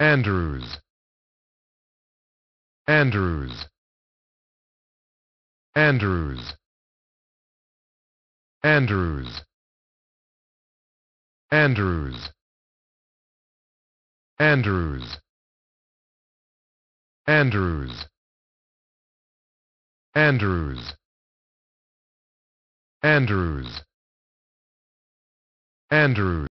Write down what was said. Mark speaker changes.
Speaker 1: Andrews Andrews Andrews Andrews Andrews Andrews Andrews Andrews Andrews Andrews